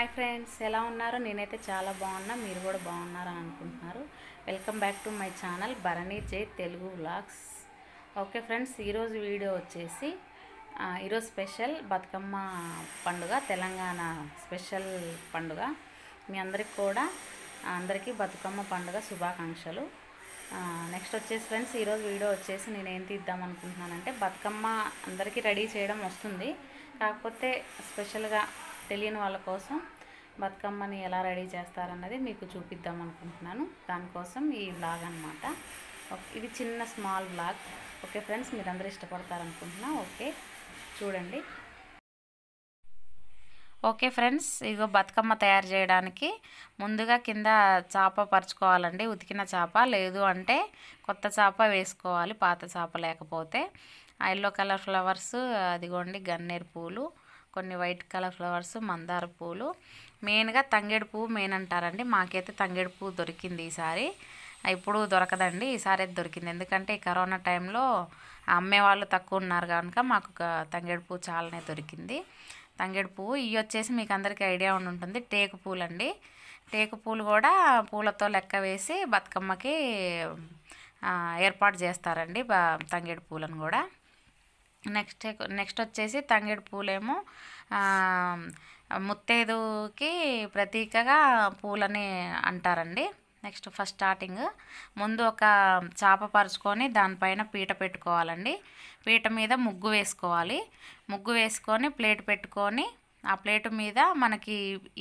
hi friends ఎలా ఉన్నారు నేనైతే చాలా బాగున్నా మీరు కూడా బాగున్నారా అనుకుంటున్నారు welcome back to my channel Bharani Jai Telugu vlogs okay friends ఈరోజు వీడియో వచ్చేసి ఈరోజు స్పెషల్ బతుకమ్మ పండుగ తెలంగాణ స్పెషల్ పండుగ మీ అందరికి కూడా అందరికీ బతుకమ్మ పండుగ శుభాకాంక్షలు నెక్స్ట్ వచ్చేసి ఫ్రెండ్స్ ఈరోజు వీడియో వచ్చేసి నేను ఏం తీద్దాం అనుకుంటున్నానంటే బతుకమ్మ అందరికీ రెడీ చేయడం వస్తుంది కాకపోతే స్పెషల్గా తెలియని వాళ్ళ కోసం బతుకమ్మని ఎలా రెడీ చేస్తారన్నది మీకు చూపిద్దాం అనుకుంటున్నాను దానికోసం ఈ బ్లాగ్ అనమాట ఇది చిన్న స్మాల్ బ్లాగ్ ఓకే ఫ్రెండ్స్ మీరందరూ ఇష్టపడతారనుకుంటున్నా ఓకే చూడండి ఓకే ఫ్రెండ్స్ ఇగో బతుకమ్మ తయారు చేయడానికి ముందుగా కింద చేప పరుచుకోవాలండి ఉతికిన చేప లేదు అంటే కొత్త చేప వేసుకోవాలి పాత చేప లేకపోతే ఎల్లో కలర్ ఫ్లవర్స్ అదిగోండి గన్నేరు పూలు కొన్ని వైట్ కలర్ ఫ్లవర్స్ మందార పూలు మెయిన్గా తంగేడు పువ్వు మెయిన్ అంటారండి మాకైతే తంగేడు పువ్వు దొరికింది ఈసారి ఇప్పుడు దొరకదండి ఈసారి అయితే దొరికింది ఎందుకంటే ఈ కరోనా టైంలో అమ్మేవాళ్ళు తక్కువ ఉన్నారు కనుక మాకు తంగేడు పువ్వు చాలానే దొరికింది తంగేడు పువ్వు ఇవి వచ్చేసి మీకు అందరికీ ఐడియా ఉండి ఉంటుంది టేకు పూలు అండి టేకు పూలు కూడా పూలతో లెక్క వేసి బతుకమ్మకి ఏర్పాటు చేస్తారండి తంగేడు పూలను కూడా నెక్స్ట్ నెక్స్ట్ వచ్చేసి తంగేడు పూలేమో ముత్తైదుకి ప్రతీకగా పూలని అంటారండి నెక్స్ట్ ఫస్ట్ స్టార్టింగ్ ముందు ఒక చాప పరుచుకొని దానిపైన పీట పెట్టుకోవాలండి పీట మీద ముగ్గు వేసుకోవాలి ముగ్గు వేసుకొని ప్లేట్ పెట్టుకొని ఆ ప్లేట్ మీద మనకి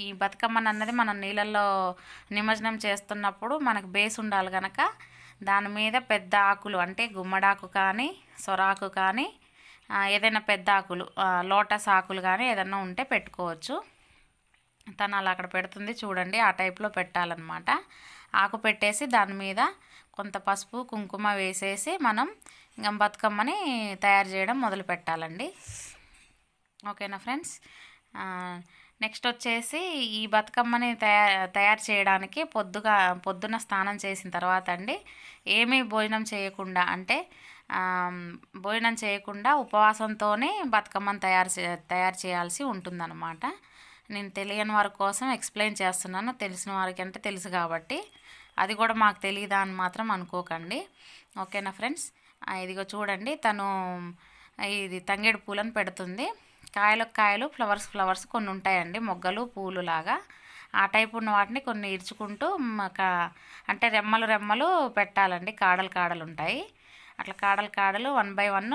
ఈ బతుకమ్మని అన్నది మనం నీళ్ళల్లో నిమజ్జనం చేస్తున్నప్పుడు మనకు బేస్ ఉండాలి కనుక దాని మీద పెద్ద ఆకులు అంటే గుమ్మడాకు కానీ సొరాకు కానీ ఏదైనా పెద్ద ఆకులు లోటస్ ఆకులు కానీ ఏదైనా ఉంటే పెట్టుకోవచ్చు తను అలా అక్కడ పెడుతుంది చూడండి ఆ టైప్లో పెట్టాలన్నమాట ఆకు పెట్టేసి దాని మీద కొంత పసుపు కుంకుమ వేసేసి మనం ఇంకా బతుకమ్మని తయారు చేయడం మొదలు పెట్టాలండి ఓకేనా ఫ్రెండ్స్ నెక్స్ట్ వచ్చేసి ఈ బతుకమ్మని తయారు తయారు చేయడానికి పొద్దుగా పొద్దున స్నానం చేసిన తర్వాత అండి ఏమీ భోజనం చేయకుండా అంటే భోజనం చేయకుండా ఉపవాసంతోనే బతుకమ్మను తయారు చే తయారు చేయాల్సి ఉంటుందన్నమాట నేను తెలియని వారి కోసం ఎక్స్ప్లెయిన్ చేస్తున్నాను తెలిసిన వారికి అంటే తెలుసు కాబట్టి అది కూడా మాకు తెలియదా అని మాత్రం అనుకోకండి ఓకేనా ఫ్రెండ్స్ ఇదిగో చూడండి తను ఇది తంగేడు పూలను పెడుతుంది కాయలు కాయలు ఫ్లవర్స్ ఫ్లవర్స్ కొన్ని ఉంటాయండి మొగ్గలు పూలు లాగా ఆ టైప్ ఉన్న వాటిని కొన్ని ఇరుచుకుంటూ అంటే రెమ్మలు రెమ్మలు పెట్టాలండి కాడలు కాడలు ఉంటాయి అట్లా కాడలు కాడలు వన్ బై వన్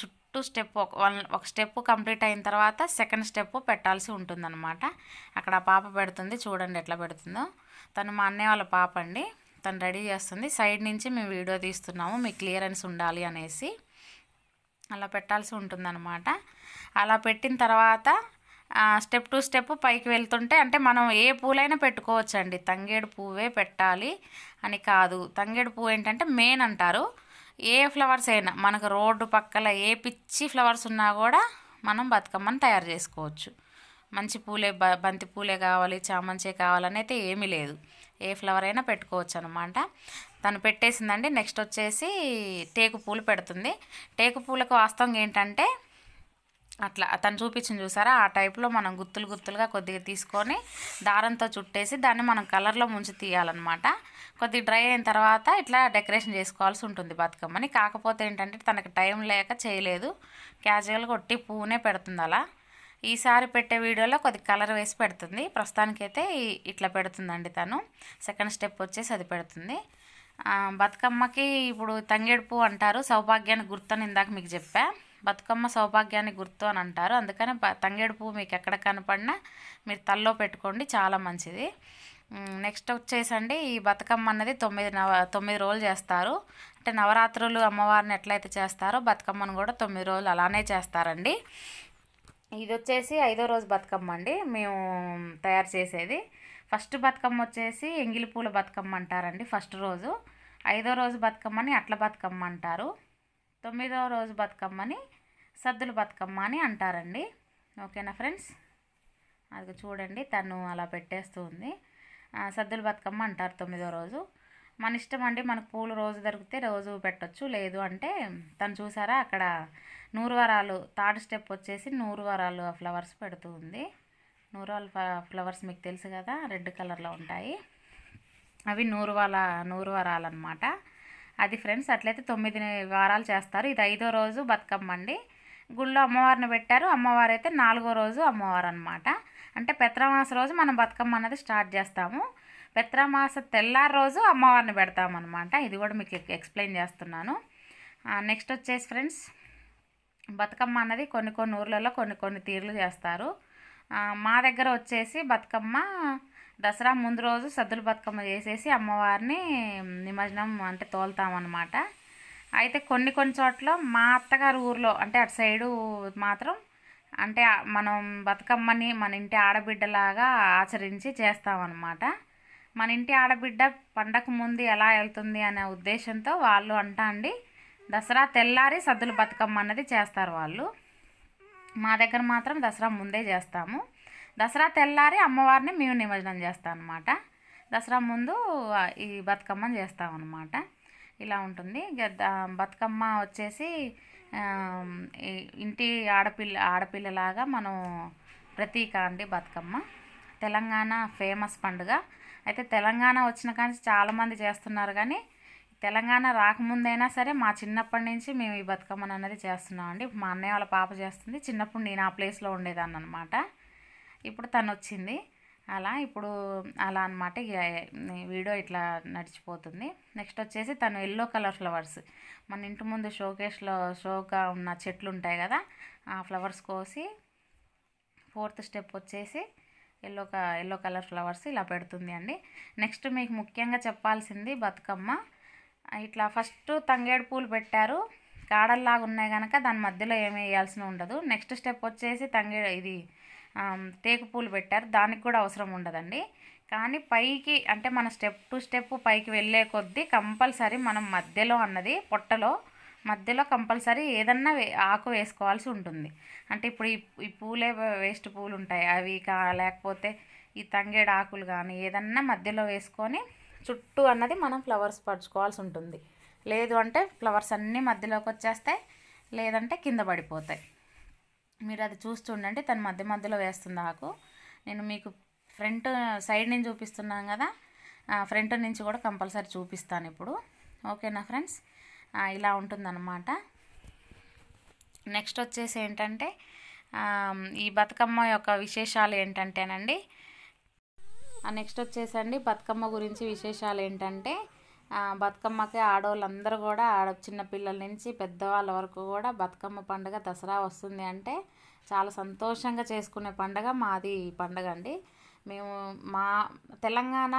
చుట్టూ స్టెప్ ఒక వన్ ఒక స్టెప్ కంప్లీట్ అయిన తర్వాత సెకండ్ స్టెప్ పెట్టాల్సి ఉంటుందన్నమాట అక్కడ పాప పెడుతుంది చూడండి ఎట్లా పెడుతుందో తను మా అన్నయ్య వాళ్ళ పాప అండి తను రెడీ చేస్తుంది సైడ్ నుంచి మేము వీడియో తీస్తున్నాము మీ క్లియరెన్స్ ఉండాలి అనేసి అలా పెట్టాల్సి ఉంటుందన్నమాట అలా పెట్టిన తర్వాత స్టెప్ టు స్టెప్ పైకి వెళ్తుంటే అంటే మనం ఏ పూలైనా పెట్టుకోవచ్చండి తంగేడు పువ్వే పెట్టాలి అని కాదు తంగేడు పువ్వు ఏంటంటే మెయిన్ అంటారు ఏ ఫ్లవర్స్ అయినా మనకు రోడ్డు పక్కల ఏ పిచ్చి ఫ్లవర్స్ ఉన్నా కూడా మనం బతుకమ్మను తయారు చేసుకోవచ్చు మంచి పూలే బ బంతి పూలే కావాలి చామంచే కావాలని అయితే ఏమీ లేదు ఏ ఫ్లవర్ అయినా పెట్టుకోవచ్చు అనమాట తను పెట్టేసిందండి నెక్స్ట్ వచ్చేసి టేకు పూలు పెడుతుంది టేకు పూలకు వాస్తవం ఏంటంటే అట్లా తను చూపించింది చూసారా ఆ టైప్లో మనం గుత్తులు గుత్తులుగా కొద్దిగా తీసుకొని దారంతో చుట్టేసి దాన్ని మనం కలర్లో ముంచి తీయాలన్నమాట కొద్దిగా డ్రై అయిన తర్వాత ఇట్లా డెకరేషన్ చేసుకోవాల్సి ఉంటుంది బతుకమ్మని కాకపోతే ఏంటంటే తనకు టైం లేక చేయలేదు క్యాజువల్గా కొట్టి పువ్వునే పెడుతుంది అలా ఈసారి పెట్టే వీడియోలో కొద్ది కలర్ వేసి పెడుతుంది ప్రస్తుతానికైతే ఇట్లా పెడుతుందండి తను సెకండ్ స్టెప్ వచ్చేసి అది పెడుతుంది బతుకమ్మకి ఇప్పుడు తంగేడు పువ్వు అంటారు సౌభాగ్యాన్ని గుర్తని ఇందాక మీకు చెప్పాను బతుకమ్మ సౌభాగ్యాన్ని గుర్తు అని అంటారు అందుకని తంగేడు పువ్వు మీకు ఎక్కడ కనపడినా మీరు తల్లో పెట్టుకోండి చాలా మంచిది నెక్స్ట్ వచ్చేసండి ఈ బతుకమ్మ అన్నది తొమ్మిది నవ తొమ్మిది రోజులు చేస్తారు అంటే నవరాత్రులు అమ్మవారిని ఎట్లయితే చేస్తారో బతుకమ్మను కూడా తొమ్మిది రోజులు అలానే చేస్తారండి ఇది వచ్చేసి ఐదో రోజు బతుకమ్మ అండి మేము తయారు చేసేది ఫస్ట్ బతుకమ్మ వచ్చేసి ఎంగిలి పూల బతుకమ్మ అంటారండి ఫస్ట్ రోజు ఐదో రోజు బతుకమ్మని అట్ల బతుకమ్మ అంటారు తొమ్మిదవ రోజు బతుకమ్మని సద్దుల బతుకమ్మ అని అంటారండి ఓకేనా ఫ్రెండ్స్ అది చూడండి తను అలా పెట్టేస్తుంది సద్దుల బతుకమ్మ అంటారు తొమ్మిదో రోజు మన ఇష్టం అండి మనకు పూలు రోజు దొరికితే రోజు పెట్టచ్చు లేదు అంటే తను చూసారా అక్కడ నూరు వరాలు థర్డ్ స్టెప్ వచ్చేసి నూరు వరాలు ఫ్లవర్స్ పెడుతూ ఉంది నూరు ఫ్లవర్స్ మీకు తెలుసు కదా రెడ్ కలర్లో ఉంటాయి అవి నూరు వాళ్ళ నూరు వరాలన్నమాట అనమాట అది ఫ్రెండ్స్ అట్లయితే తొమ్మిది వారాలు చేస్తారు ఇది ఐదో రోజు బతుకమ్మ అండి గుళ్ళో అమ్మవారిని పెట్టారు అమ్మవారు అయితే నాలుగో రోజు అమ్మవారు అనమాట అంటే పెత్రమాస రోజు మనం బతుకమ్మ అనేది స్టార్ట్ చేస్తాము పెత్రమాస తెల్లారి రోజు అమ్మవారిని పెడతామన్నమాట ఇది కూడా మీకు ఎక్స్ప్లెయిన్ చేస్తున్నాను నెక్స్ట్ వచ్చేసి ఫ్రెండ్స్ బతుకమ్మ అన్నది కొన్ని కొన్ని ఊర్లలో కొన్ని కొన్ని తీర్లు చేస్తారు మా దగ్గర వచ్చేసి బతుకమ్మ దసరా ముందు రోజు సద్దుల బతుకమ్మ చేసేసి అమ్మవారిని నిమజ్జనం అంటే తోలుతామన్నమాట అయితే కొన్ని కొన్ని చోట్ల మా అత్తగారు ఊర్లో అంటే అటు సైడు మాత్రం అంటే మనం బతుకమ్మని మన ఇంటి ఆడబిడ్డలాగా ఆచరించి చేస్తామన్నమాట మన ఇంటి ఆడబిడ్డ పండగ ముందు ఎలా వెళ్తుంది అనే ఉద్దేశంతో వాళ్ళు అంటా అండి దసరా తెల్లారి సద్దుల బతుకమ్మ అన్నది చేస్తారు వాళ్ళు మా దగ్గర మాత్రం దసరా ముందే చేస్తాము దసరా తెల్లారి అమ్మవారిని మేము నిమజ్జనం చేస్తాం అనమాట దసరా ముందు ఈ బతుకమ్మని చేస్తాం అనమాట ఇలా ఉంటుంది బతుకమ్మ వచ్చేసి ఇంటి ఆడపిల్ల ఆడపిల్లలాగా మనం ప్రతీక అండి బతుకమ్మ తెలంగాణ ఫేమస్ పండుగ అయితే తెలంగాణ వచ్చిన కానీ చాలామంది చేస్తున్నారు కానీ తెలంగాణ రాకముందైనా సరే మా చిన్నప్పటి నుంచి మేము ఈ బతుకమ్మను అనేది చేస్తున్నాం అండి మా అన్నయ్య వాళ్ళ పాప చేస్తుంది చిన్నప్పుడు నేను ఆ ప్లేస్లో ఉండేదాన్ని అనమాట ఇప్పుడు తను వచ్చింది అలా ఇప్పుడు అలా అనమాట వీడియో ఇట్లా నడిచిపోతుంది నెక్స్ట్ వచ్చేసి తను ఎల్లో కలర్ ఫ్లవర్స్ మన ఇంటి ముందు షోకేస్లో షోగా ఉన్న చెట్లు ఉంటాయి కదా ఆ ఫ్లవర్స్ కోసి ఫోర్త్ స్టెప్ వచ్చేసి ఎల్లో ఎల్లో కలర్ ఫ్లవర్స్ ఇలా పెడుతుంది అండి నెక్స్ట్ మీకు ముఖ్యంగా చెప్పాల్సింది బతుకమ్మ ఇట్లా ఫస్ట్ తంగేడు పూలు పెట్టారు కాడల్లాగా ఉన్నాయి కనుక దాని మధ్యలో ఏమి వేయాల్సిన ఉండదు నెక్స్ట్ స్టెప్ వచ్చేసి తంగేడు ఇది టేకు పూలు పెట్టారు దానికి కూడా అవసరం ఉండదండి కానీ పైకి అంటే మన స్టెప్ టు స్టెప్ పైకి వెళ్ళే కొద్దీ కంపల్సరీ మనం మధ్యలో అన్నది పొట్టలో మధ్యలో కంపల్సరీ ఏదన్నా ఆకు వేసుకోవాల్సి ఉంటుంది అంటే ఇప్పుడు ఈ పూలే వేస్ట్ పూలు ఉంటాయి అవి కా లేకపోతే ఈ తంగేడు ఆకులు కానీ ఏదన్నా మధ్యలో వేసుకొని చుట్టూ అన్నది మనం ఫ్లవర్స్ పరుచుకోవాల్సి ఉంటుంది లేదు అంటే ఫ్లవర్స్ అన్నీ మధ్యలోకి వచ్చేస్తాయి లేదంటే కింద పడిపోతాయి మీరు అది చూస్తుండండి తను మధ్య మధ్యలో వేస్తుంది ఆకు నేను మీకు ఫ్రంట్ సైడ్ నుంచి చూపిస్తున్నాను కదా ఫ్రంట్ నుంచి కూడా కంపల్సరీ చూపిస్తాను ఇప్పుడు ఓకేనా ఫ్రెండ్స్ ఇలా ఉంటుందన్నమాట నెక్స్ట్ వచ్చేసి ఏంటంటే ఈ బతుకమ్మ యొక్క విశేషాలు ఏంటంటేనండి నెక్స్ట్ వచ్చేసండి బతుకమ్మ గురించి విశేషాలు ఏంటంటే బతుకమ్మకి ఆడవాళ్ళందరూ కూడా ఆడ చిన్నపిల్లల నుంచి పెద్దవాళ్ళ వరకు కూడా బతుకమ్మ పండుగ దసరా వస్తుంది అంటే చాలా సంతోషంగా చేసుకునే పండగ మాది పండగ అండి మేము మా తెలంగాణ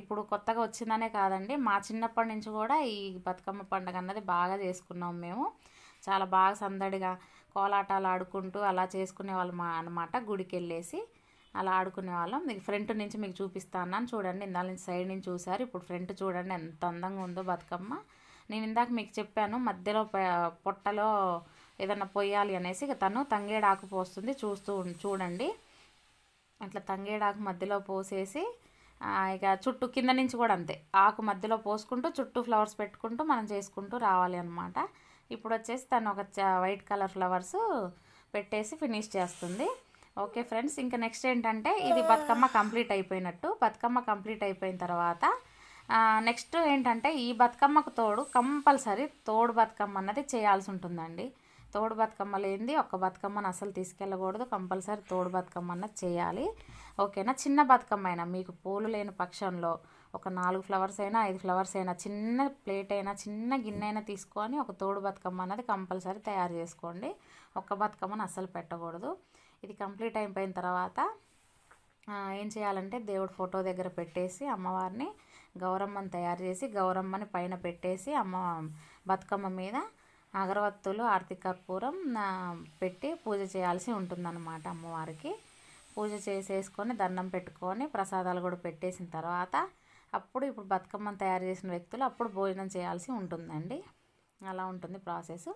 ఇప్పుడు కొత్తగా వచ్చిందనే కాదండి మా చిన్నప్పటి నుంచి కూడా ఈ బతుకమ్మ పండగ అన్నది బాగా చేసుకున్నాం మేము చాలా బాగా సందడిగా కోలాటాలు ఆడుకుంటూ అలా చేసుకునే వాళ్ళం అనమాట గుడికి వెళ్ళేసి అలా వాళ్ళం మీకు ఫ్రంట్ నుంచి మీకు అన్నాను చూడండి ఇందాల నుంచి సైడ్ నుంచి చూసారు ఇప్పుడు ఫ్రంట్ చూడండి ఎంత అందంగా ఉందో బతుకమ్మ నేను ఇందాక మీకు చెప్పాను మధ్యలో పొట్టలో ఏదన్నా పొయ్యాలి అనేసి తను తంగేడాకు పోస్తుంది చూస్తూ చూడండి అట్లా తంగేడాకు మధ్యలో పోసేసి ఇక చుట్టూ కింద నుంచి కూడా అంతే ఆకు మధ్యలో పోసుకుంటూ చుట్టూ ఫ్లవర్స్ పెట్టుకుంటూ మనం చేసుకుంటూ రావాలి అనమాట ఇప్పుడు వచ్చేసి తను ఒక వైట్ కలర్ ఫ్లవర్స్ పెట్టేసి ఫినిష్ చేస్తుంది ఓకే ఫ్రెండ్స్ ఇంకా నెక్స్ట్ ఏంటంటే ఇది బతుకమ్మ కంప్లీట్ అయిపోయినట్టు బతుకమ్మ కంప్లీట్ అయిపోయిన తర్వాత నెక్స్ట్ ఏంటంటే ఈ బతుకమ్మకు తోడు కంపల్సరీ తోడు బతుకమ్మ అన్నది చేయాల్సి ఉంటుందండి తోడు బతుకమ్మ లేనిది ఒక్క బతుకమ్మను అసలు తీసుకెళ్ళకూడదు కంపల్సరీ తోడు బతుకమ్మన్న చేయాలి ఓకేనా చిన్న బతుకమ్మ అయినా మీకు పూలు లేని పక్షంలో ఒక నాలుగు ఫ్లవర్స్ అయినా ఐదు ఫ్లవర్స్ అయినా చిన్న ప్లేట్ అయినా చిన్న గిన్నె అయినా తీసుకొని ఒక తోడు బతుకమ్మ అన్నది కంపల్సరీ తయారు చేసుకోండి ఒక్క బతుకమ్మను అస్సలు పెట్టకూడదు ఇది కంప్లీట్ అయిపోయిన తర్వాత ఏం చేయాలంటే దేవుడు ఫోటో దగ్గర పెట్టేసి అమ్మవారిని గౌరమ్మని తయారు చేసి గౌరమ్మని పైన పెట్టేసి అమ్మ బతుకమ్మ మీద అగరవత్తులు ఆర్తి కర్పూరం పెట్టి పూజ చేయాల్సి ఉంటుందన్నమాట అమ్మవారికి పూజ చేసేసుకొని దండం పెట్టుకొని ప్రసాదాలు కూడా పెట్టేసిన తర్వాత అప్పుడు ఇప్పుడు బతుకమ్మను తయారు చేసిన వ్యక్తులు అప్పుడు భోజనం చేయాల్సి ఉంటుందండి అలా ఉంటుంది ప్రాసెస్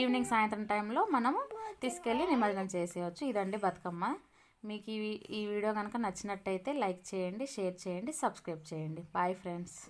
ఈవినింగ్ సాయంత్రం టైంలో మనము తీసుకెళ్ళి నిమజ్జనం చేసేయచ్చు ఇదండి బతుకమ్మ మీకు ఈ ఈ వీడియో కనుక నచ్చినట్టయితే లైక్ చేయండి షేర్ చేయండి సబ్స్క్రైబ్ చేయండి బాయ్ ఫ్రెండ్స్